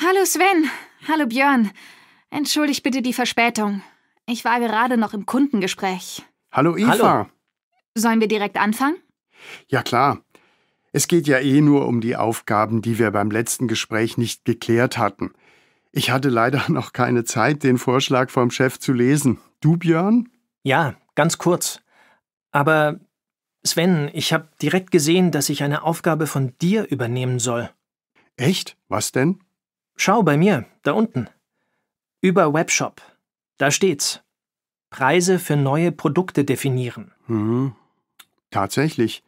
Hallo Sven, hallo Björn. Entschuldigt bitte die Verspätung. Ich war gerade noch im Kundengespräch. Hallo Eva. Hallo. Sollen wir direkt anfangen? Ja klar. Es geht ja eh nur um die Aufgaben, die wir beim letzten Gespräch nicht geklärt hatten. Ich hatte leider noch keine Zeit, den Vorschlag vom Chef zu lesen. Du, Björn? Ja, ganz kurz. Aber Sven, ich habe direkt gesehen, dass ich eine Aufgabe von dir übernehmen soll. Echt? Was denn? Schau bei mir, da unten. Über Webshop. Da steht's. Preise für neue Produkte definieren. Mhm. Tatsächlich.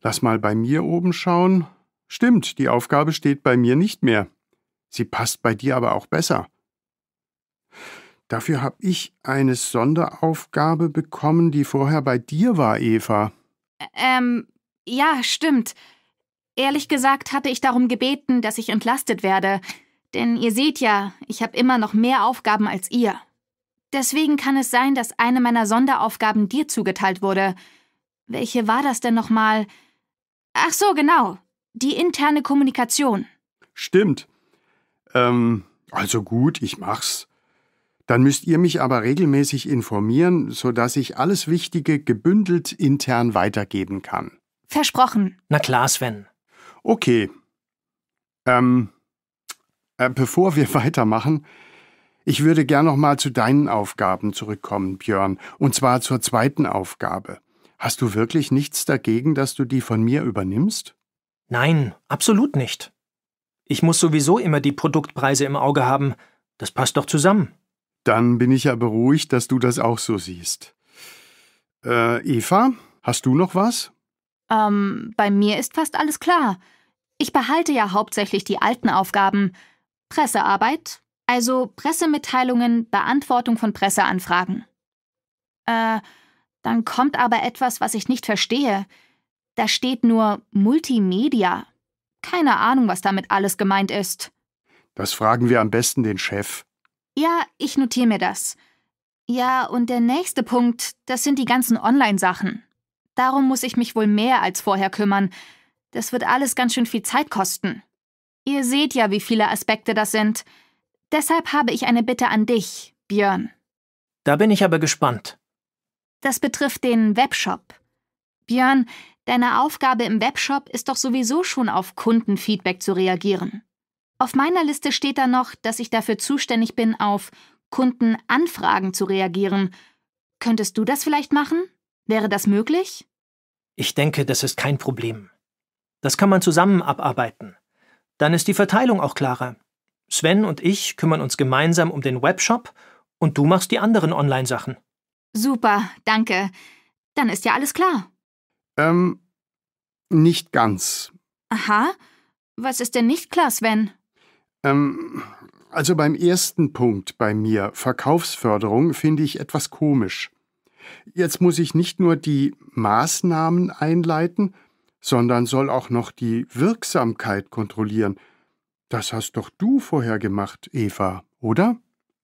Lass mal bei mir oben schauen. Stimmt, die Aufgabe steht bei mir nicht mehr. Sie passt bei dir aber auch besser. Dafür habe ich eine Sonderaufgabe bekommen, die vorher bei dir war, Eva. Ähm, ja, stimmt. Ehrlich gesagt hatte ich darum gebeten, dass ich entlastet werde, denn ihr seht ja, ich habe immer noch mehr Aufgaben als ihr. Deswegen kann es sein, dass eine meiner Sonderaufgaben dir zugeteilt wurde. Welche war das denn nochmal? Ach so, genau. Die interne Kommunikation. Stimmt. Ähm, also gut, ich mach's. Dann müsst ihr mich aber regelmäßig informieren, sodass ich alles Wichtige gebündelt intern weitergeben kann. Versprochen. Na klar, Sven. Okay. Ähm, äh, bevor wir weitermachen, ich würde gern noch mal zu deinen Aufgaben zurückkommen, Björn, und zwar zur zweiten Aufgabe. Hast du wirklich nichts dagegen, dass du die von mir übernimmst? Nein, absolut nicht. Ich muss sowieso immer die Produktpreise im Auge haben. Das passt doch zusammen. Dann bin ich ja beruhigt, dass du das auch so siehst. Äh, Eva, hast du noch was? Ähm, bei mir ist fast alles klar. Ich behalte ja hauptsächlich die alten Aufgaben. Pressearbeit, also Pressemitteilungen, Beantwortung von Presseanfragen. Äh, dann kommt aber etwas, was ich nicht verstehe. Da steht nur Multimedia. Keine Ahnung, was damit alles gemeint ist. Das fragen wir am besten den Chef. Ja, ich notiere mir das. Ja, und der nächste Punkt, das sind die ganzen Online-Sachen. Darum muss ich mich wohl mehr als vorher kümmern. Das wird alles ganz schön viel Zeit kosten. Ihr seht ja, wie viele Aspekte das sind. Deshalb habe ich eine Bitte an dich, Björn. Da bin ich aber gespannt. Das betrifft den Webshop. Björn, deine Aufgabe im Webshop ist doch sowieso schon auf Kundenfeedback zu reagieren. Auf meiner Liste steht da noch, dass ich dafür zuständig bin, auf Kundenanfragen zu reagieren. Könntest du das vielleicht machen? Wäre das möglich? Ich denke, das ist kein Problem. Das kann man zusammen abarbeiten. Dann ist die Verteilung auch klarer. Sven und ich kümmern uns gemeinsam um den Webshop und du machst die anderen Online-Sachen. Super, danke. Dann ist ja alles klar. Ähm, nicht ganz. Aha. Was ist denn nicht klar, Sven? Ähm, also beim ersten Punkt bei mir, Verkaufsförderung, finde ich etwas komisch. Jetzt muss ich nicht nur die Maßnahmen einleiten, sondern soll auch noch die Wirksamkeit kontrollieren. Das hast doch du vorher gemacht, Eva, oder?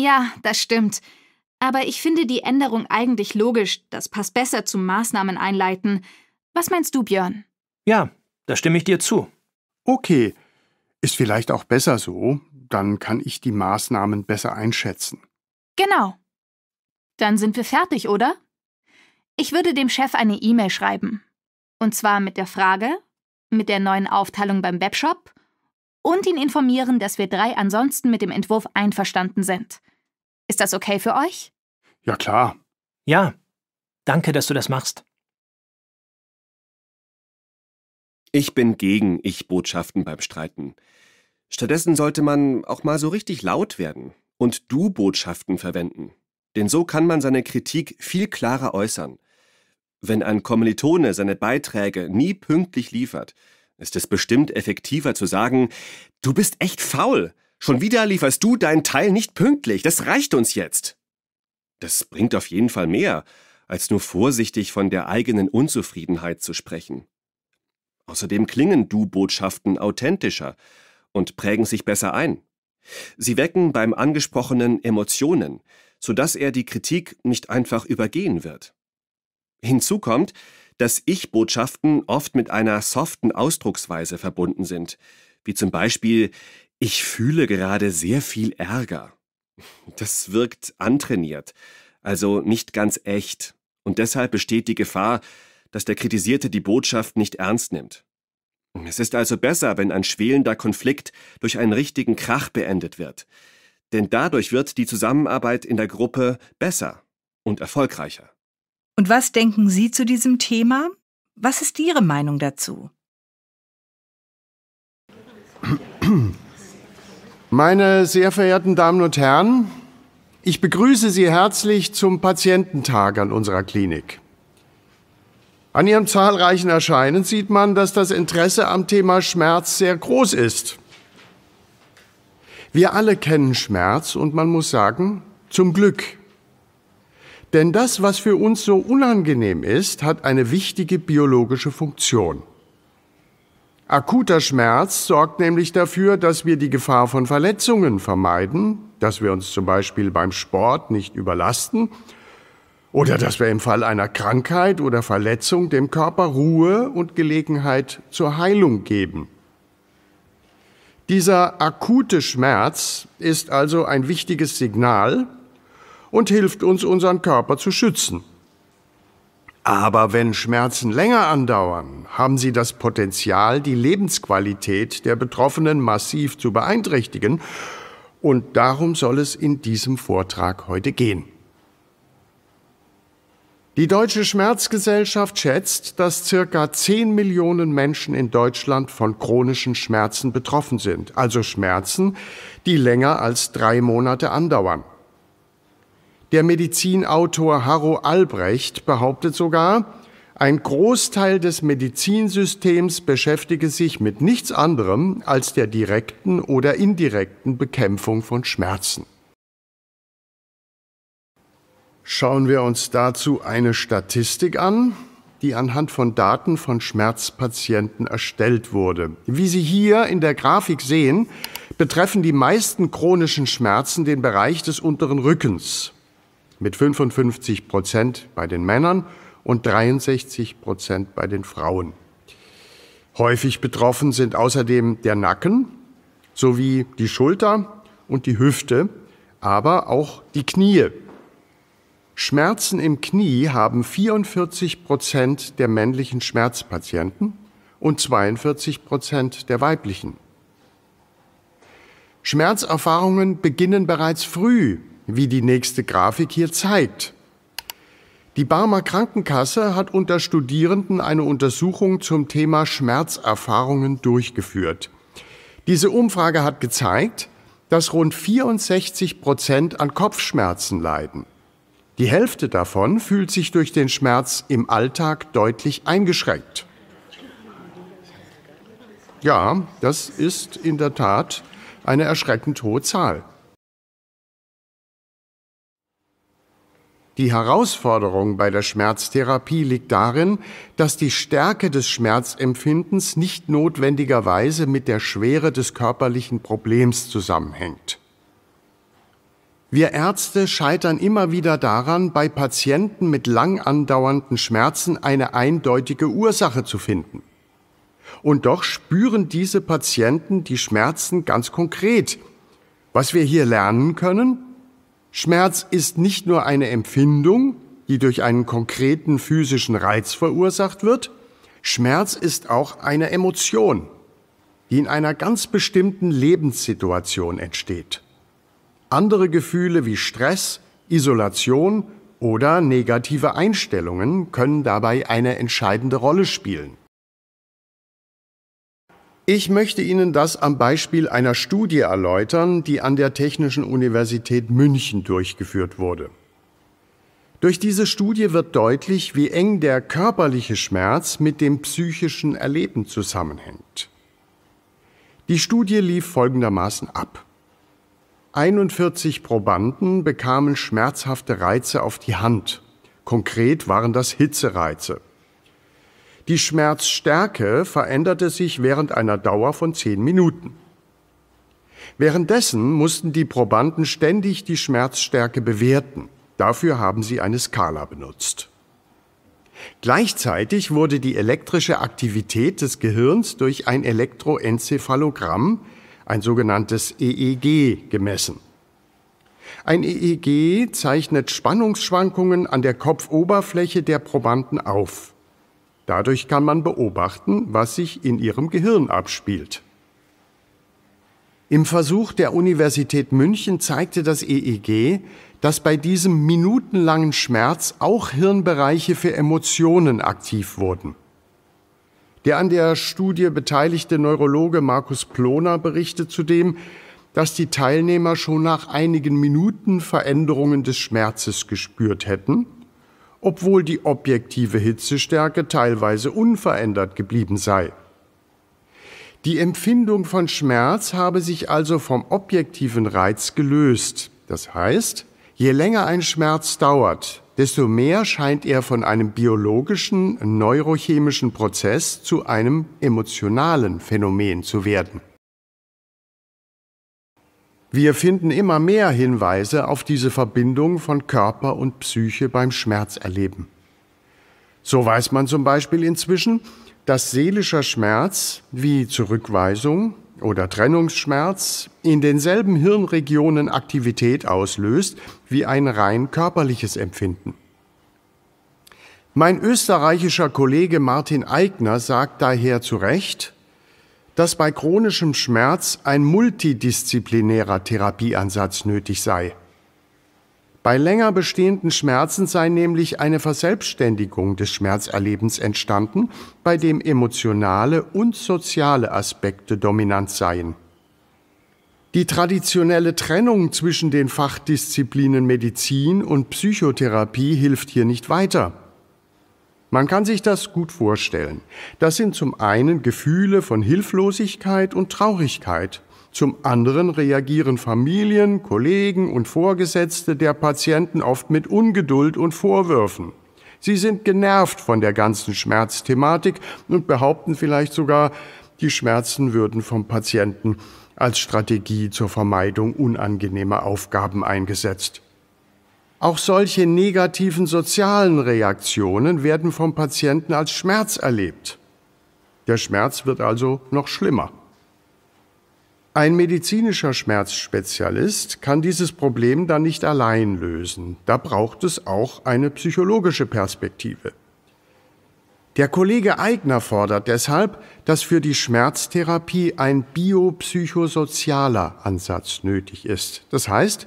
Ja, das stimmt. Aber ich finde die Änderung eigentlich logisch. Das passt besser zum Maßnahmen einleiten. Was meinst du, Björn? Ja, da stimme ich dir zu. Okay. Ist vielleicht auch besser so. Dann kann ich die Maßnahmen besser einschätzen. Genau. Dann sind wir fertig, oder? Ich würde dem Chef eine E-Mail schreiben. Und zwar mit der Frage, mit der neuen Aufteilung beim Webshop und ihn informieren, dass wir drei ansonsten mit dem Entwurf einverstanden sind. Ist das okay für euch? Ja klar. Ja. Danke, dass du das machst. Ich bin gegen Ich-Botschaften beim Streiten. Stattdessen sollte man auch mal so richtig laut werden und Du-Botschaften verwenden. Denn so kann man seine Kritik viel klarer äußern. Wenn ein Kommilitone seine Beiträge nie pünktlich liefert, ist es bestimmt effektiver zu sagen, du bist echt faul. Schon wieder lieferst du deinen Teil nicht pünktlich. Das reicht uns jetzt. Das bringt auf jeden Fall mehr, als nur vorsichtig von der eigenen Unzufriedenheit zu sprechen. Außerdem klingen Du-Botschaften authentischer und prägen sich besser ein. Sie wecken beim Angesprochenen Emotionen, sodass er die Kritik nicht einfach übergehen wird. Hinzu kommt, dass Ich-Botschaften oft mit einer soften Ausdrucksweise verbunden sind, wie zum Beispiel Ich fühle gerade sehr viel Ärger. Das wirkt antrainiert, also nicht ganz echt, und deshalb besteht die Gefahr, dass der Kritisierte die Botschaft nicht ernst nimmt. Es ist also besser, wenn ein schwelender Konflikt durch einen richtigen Krach beendet wird, denn dadurch wird die Zusammenarbeit in der Gruppe besser und erfolgreicher. Und was denken Sie zu diesem Thema? Was ist Ihre Meinung dazu? Meine sehr verehrten Damen und Herren, ich begrüße Sie herzlich zum Patiententag an unserer Klinik. An Ihrem zahlreichen Erscheinen sieht man, dass das Interesse am Thema Schmerz sehr groß ist. Wir alle kennen Schmerz und man muss sagen, zum Glück denn das, was für uns so unangenehm ist, hat eine wichtige biologische Funktion. Akuter Schmerz sorgt nämlich dafür, dass wir die Gefahr von Verletzungen vermeiden, dass wir uns zum Beispiel beim Sport nicht überlasten oder dass wir im Fall einer Krankheit oder Verletzung dem Körper Ruhe und Gelegenheit zur Heilung geben. Dieser akute Schmerz ist also ein wichtiges Signal, und hilft uns, unseren Körper zu schützen. Aber wenn Schmerzen länger andauern, haben sie das Potenzial, die Lebensqualität der Betroffenen massiv zu beeinträchtigen. Und darum soll es in diesem Vortrag heute gehen. Die Deutsche Schmerzgesellschaft schätzt, dass circa 10 Millionen Menschen in Deutschland von chronischen Schmerzen betroffen sind, also Schmerzen, die länger als drei Monate andauern. Der Medizinautor Harro Albrecht behauptet sogar, ein Großteil des Medizinsystems beschäftige sich mit nichts anderem als der direkten oder indirekten Bekämpfung von Schmerzen. Schauen wir uns dazu eine Statistik an, die anhand von Daten von Schmerzpatienten erstellt wurde. Wie Sie hier in der Grafik sehen, betreffen die meisten chronischen Schmerzen den Bereich des unteren Rückens mit 55 Prozent bei den Männern und 63 Prozent bei den Frauen. Häufig betroffen sind außerdem der Nacken sowie die Schulter und die Hüfte, aber auch die Knie. Schmerzen im Knie haben 44 Prozent der männlichen Schmerzpatienten und 42 Prozent der weiblichen. Schmerzerfahrungen beginnen bereits früh wie die nächste Grafik hier zeigt. Die Barmer Krankenkasse hat unter Studierenden eine Untersuchung zum Thema Schmerzerfahrungen durchgeführt. Diese Umfrage hat gezeigt, dass rund 64 Prozent an Kopfschmerzen leiden. Die Hälfte davon fühlt sich durch den Schmerz im Alltag deutlich eingeschränkt. Ja, das ist in der Tat eine erschreckend hohe Zahl. Die Herausforderung bei der Schmerztherapie liegt darin, dass die Stärke des Schmerzempfindens nicht notwendigerweise mit der Schwere des körperlichen Problems zusammenhängt. Wir Ärzte scheitern immer wieder daran, bei Patienten mit lang andauernden Schmerzen eine eindeutige Ursache zu finden. Und doch spüren diese Patienten die Schmerzen ganz konkret. Was wir hier lernen können, Schmerz ist nicht nur eine Empfindung, die durch einen konkreten physischen Reiz verursacht wird, Schmerz ist auch eine Emotion, die in einer ganz bestimmten Lebenssituation entsteht. Andere Gefühle wie Stress, Isolation oder negative Einstellungen können dabei eine entscheidende Rolle spielen. Ich möchte Ihnen das am Beispiel einer Studie erläutern, die an der Technischen Universität München durchgeführt wurde. Durch diese Studie wird deutlich, wie eng der körperliche Schmerz mit dem psychischen Erleben zusammenhängt. Die Studie lief folgendermaßen ab. 41 Probanden bekamen schmerzhafte Reize auf die Hand. Konkret waren das Hitzereize. Die Schmerzstärke veränderte sich während einer Dauer von zehn Minuten. Währenddessen mussten die Probanden ständig die Schmerzstärke bewerten. Dafür haben sie eine Skala benutzt. Gleichzeitig wurde die elektrische Aktivität des Gehirns durch ein Elektroenzephalogramm, ein sogenanntes EEG, gemessen. Ein EEG zeichnet Spannungsschwankungen an der Kopfoberfläche der Probanden auf. Dadurch kann man beobachten, was sich in ihrem Gehirn abspielt. Im Versuch der Universität München zeigte das EEG, dass bei diesem minutenlangen Schmerz auch Hirnbereiche für Emotionen aktiv wurden. Der an der Studie beteiligte Neurologe Markus Ploner berichtet zudem, dass die Teilnehmer schon nach einigen Minuten Veränderungen des Schmerzes gespürt hätten obwohl die objektive Hitzestärke teilweise unverändert geblieben sei. Die Empfindung von Schmerz habe sich also vom objektiven Reiz gelöst. Das heißt, je länger ein Schmerz dauert, desto mehr scheint er von einem biologischen, neurochemischen Prozess zu einem emotionalen Phänomen zu werden. Wir finden immer mehr Hinweise auf diese Verbindung von Körper und Psyche beim Schmerzerleben. So weiß man zum Beispiel inzwischen, dass seelischer Schmerz wie Zurückweisung oder Trennungsschmerz in denselben Hirnregionen Aktivität auslöst wie ein rein körperliches Empfinden. Mein österreichischer Kollege Martin Eigner sagt daher zu Recht, dass bei chronischem Schmerz ein multidisziplinärer Therapieansatz nötig sei. Bei länger bestehenden Schmerzen sei nämlich eine Verselbstständigung des Schmerzerlebens entstanden, bei dem emotionale und soziale Aspekte dominant seien. Die traditionelle Trennung zwischen den Fachdisziplinen Medizin und Psychotherapie hilft hier nicht weiter. Man kann sich das gut vorstellen. Das sind zum einen Gefühle von Hilflosigkeit und Traurigkeit. Zum anderen reagieren Familien, Kollegen und Vorgesetzte der Patienten oft mit Ungeduld und Vorwürfen. Sie sind genervt von der ganzen Schmerzthematik und behaupten vielleicht sogar, die Schmerzen würden vom Patienten als Strategie zur Vermeidung unangenehmer Aufgaben eingesetzt. Auch solche negativen sozialen Reaktionen werden vom Patienten als Schmerz erlebt. Der Schmerz wird also noch schlimmer. Ein medizinischer Schmerzspezialist kann dieses Problem dann nicht allein lösen. Da braucht es auch eine psychologische Perspektive. Der Kollege Eigner fordert deshalb, dass für die Schmerztherapie ein biopsychosozialer Ansatz nötig ist. Das heißt,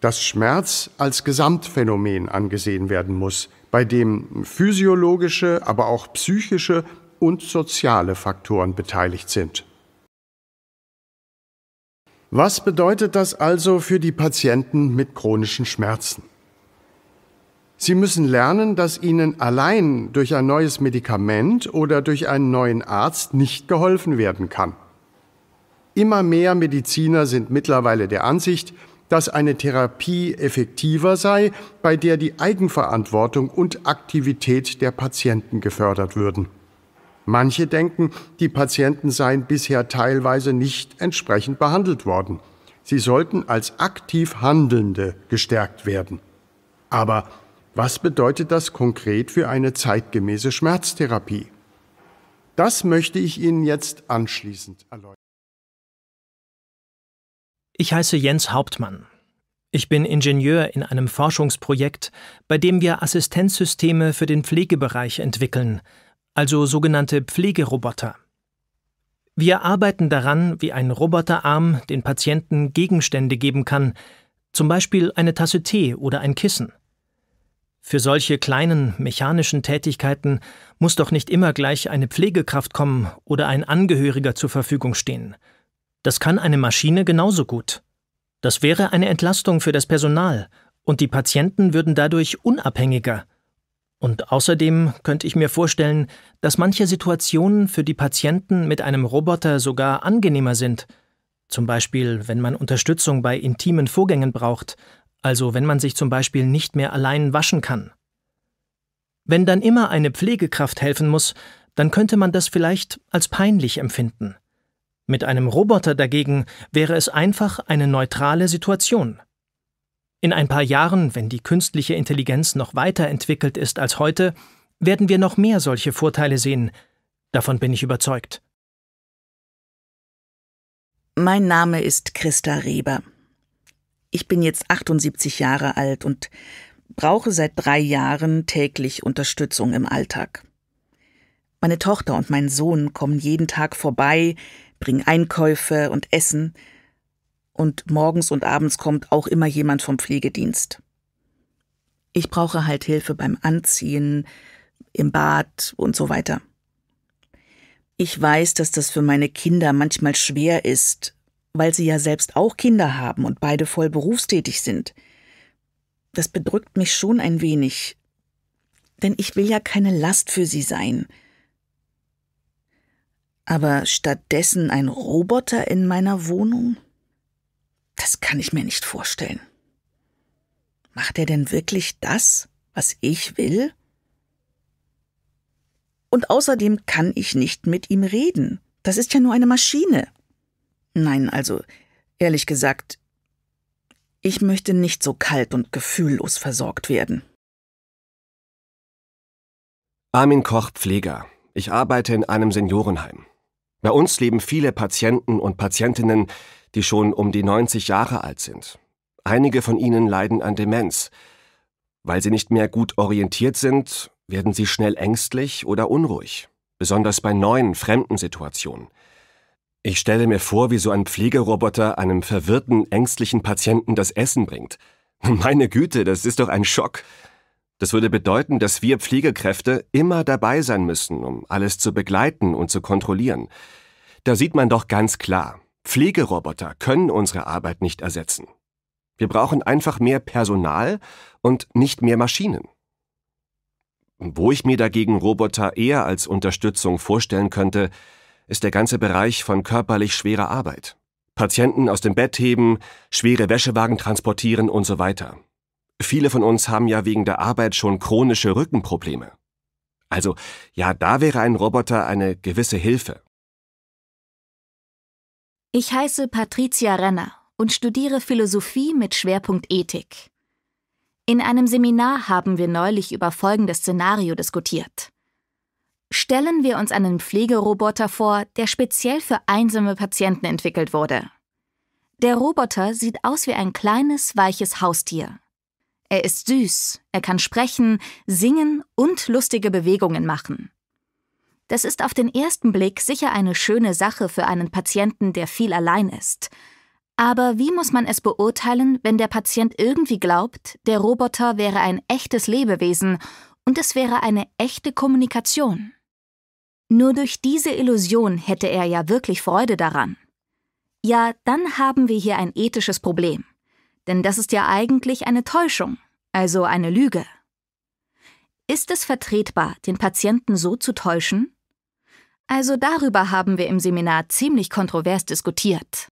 dass Schmerz als Gesamtphänomen angesehen werden muss, bei dem physiologische, aber auch psychische und soziale Faktoren beteiligt sind. Was bedeutet das also für die Patienten mit chronischen Schmerzen? Sie müssen lernen, dass ihnen allein durch ein neues Medikament oder durch einen neuen Arzt nicht geholfen werden kann. Immer mehr Mediziner sind mittlerweile der Ansicht, dass eine Therapie effektiver sei, bei der die Eigenverantwortung und Aktivität der Patienten gefördert würden. Manche denken, die Patienten seien bisher teilweise nicht entsprechend behandelt worden. Sie sollten als aktiv Handelnde gestärkt werden. Aber was bedeutet das konkret für eine zeitgemäße Schmerztherapie? Das möchte ich Ihnen jetzt anschließend erläutern. Ich heiße Jens Hauptmann. Ich bin Ingenieur in einem Forschungsprojekt, bei dem wir Assistenzsysteme für den Pflegebereich entwickeln, also sogenannte Pflegeroboter. Wir arbeiten daran, wie ein Roboterarm den Patienten Gegenstände geben kann, zum Beispiel eine Tasse Tee oder ein Kissen. Für solche kleinen mechanischen Tätigkeiten muss doch nicht immer gleich eine Pflegekraft kommen oder ein Angehöriger zur Verfügung stehen – das kann eine Maschine genauso gut. Das wäre eine Entlastung für das Personal und die Patienten würden dadurch unabhängiger. Und außerdem könnte ich mir vorstellen, dass manche Situationen für die Patienten mit einem Roboter sogar angenehmer sind, zum Beispiel wenn man Unterstützung bei intimen Vorgängen braucht, also wenn man sich zum Beispiel nicht mehr allein waschen kann. Wenn dann immer eine Pflegekraft helfen muss, dann könnte man das vielleicht als peinlich empfinden. Mit einem Roboter dagegen wäre es einfach eine neutrale Situation. In ein paar Jahren, wenn die künstliche Intelligenz noch weiterentwickelt ist als heute, werden wir noch mehr solche Vorteile sehen. Davon bin ich überzeugt. Mein Name ist Christa Reber. Ich bin jetzt 78 Jahre alt und brauche seit drei Jahren täglich Unterstützung im Alltag. Meine Tochter und mein Sohn kommen jeden Tag vorbei, bringen Einkäufe und Essen. Und morgens und abends kommt auch immer jemand vom Pflegedienst. Ich brauche halt Hilfe beim Anziehen, im Bad und so weiter. Ich weiß, dass das für meine Kinder manchmal schwer ist, weil sie ja selbst auch Kinder haben und beide voll berufstätig sind. Das bedrückt mich schon ein wenig, denn ich will ja keine Last für sie sein aber stattdessen ein Roboter in meiner Wohnung? Das kann ich mir nicht vorstellen. Macht er denn wirklich das, was ich will? Und außerdem kann ich nicht mit ihm reden. Das ist ja nur eine Maschine. Nein, also, ehrlich gesagt, ich möchte nicht so kalt und gefühllos versorgt werden. Armin Koch, Pfleger. Ich arbeite in einem Seniorenheim. Bei uns leben viele Patienten und Patientinnen, die schon um die 90 Jahre alt sind. Einige von ihnen leiden an Demenz. Weil sie nicht mehr gut orientiert sind, werden sie schnell ängstlich oder unruhig, besonders bei neuen, fremden Situationen. Ich stelle mir vor, wie so ein Pflegeroboter einem verwirrten, ängstlichen Patienten das Essen bringt. Meine Güte, das ist doch ein Schock. Das würde bedeuten, dass wir Pflegekräfte immer dabei sein müssen, um alles zu begleiten und zu kontrollieren. Da sieht man doch ganz klar, Pflegeroboter können unsere Arbeit nicht ersetzen. Wir brauchen einfach mehr Personal und nicht mehr Maschinen. Wo ich mir dagegen Roboter eher als Unterstützung vorstellen könnte, ist der ganze Bereich von körperlich schwerer Arbeit. Patienten aus dem Bett heben, schwere Wäschewagen transportieren und so weiter. Viele von uns haben ja wegen der Arbeit schon chronische Rückenprobleme. Also ja, da wäre ein Roboter eine gewisse Hilfe. Ich heiße Patricia Renner und studiere Philosophie mit Schwerpunkt Ethik. In einem Seminar haben wir neulich über folgendes Szenario diskutiert. Stellen wir uns einen Pflegeroboter vor, der speziell für einsame Patienten entwickelt wurde. Der Roboter sieht aus wie ein kleines, weiches Haustier. Er ist süß, er kann sprechen, singen und lustige Bewegungen machen. Das ist auf den ersten Blick sicher eine schöne Sache für einen Patienten, der viel allein ist. Aber wie muss man es beurteilen, wenn der Patient irgendwie glaubt, der Roboter wäre ein echtes Lebewesen und es wäre eine echte Kommunikation? Nur durch diese Illusion hätte er ja wirklich Freude daran. Ja, dann haben wir hier ein ethisches Problem. Denn das ist ja eigentlich eine Täuschung, also eine Lüge. Ist es vertretbar, den Patienten so zu täuschen? Also darüber haben wir im Seminar ziemlich kontrovers diskutiert.